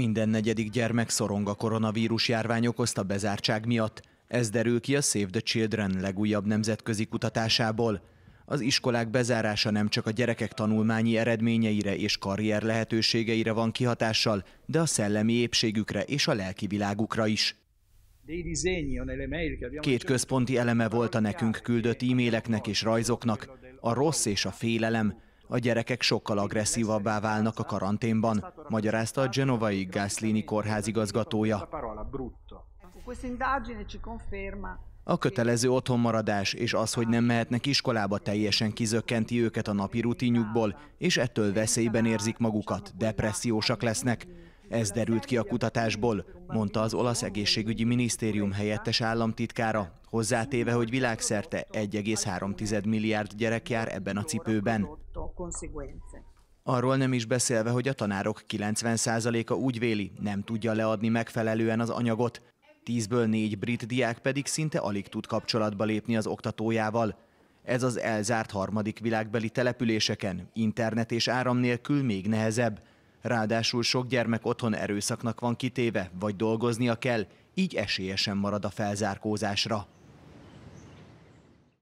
Minden negyedik gyermek szorong a koronavírus járvány okozta bezártság miatt. Ez derül ki a Save the Children legújabb nemzetközi kutatásából. Az iskolák bezárása nem csak a gyerekek tanulmányi eredményeire és karrier lehetőségeire van kihatással, de a szellemi épségükre és a lelki világukra is. Két központi eleme volt a nekünk küldött e-maileknek és rajzoknak, a rossz és a félelem, a gyerekek sokkal agresszívabbá válnak a karanténban, magyarázta a genovai Gászlini kórház igazgatója. A kötelező otthonmaradás és az, hogy nem mehetnek iskolába, teljesen kizökkenti őket a napi rutinjukból, és ettől veszélyben érzik magukat, depressziósak lesznek. Ez derült ki a kutatásból, mondta az olasz egészségügyi minisztérium helyettes államtitkára, hozzátéve, hogy világszerte 1,3 milliárd gyerek jár ebben a cipőben conseguenze. Arról nem is beszélve, hogy a tanárok 90%-a úgy véli, nem tudja leadni megfelelően az anyagot. Tízből négy brit diák pedig szinte alig tud kapcsolatba lépni az oktatójával. Ez az elzárt harmadik világbeli településeken, internet és áram nélkül még nehezebb. Ráadásul sok gyermek otthon erőszaknak van kitéve, vagy dolgoznia kell, így esélyesen marad a felzárkózásra.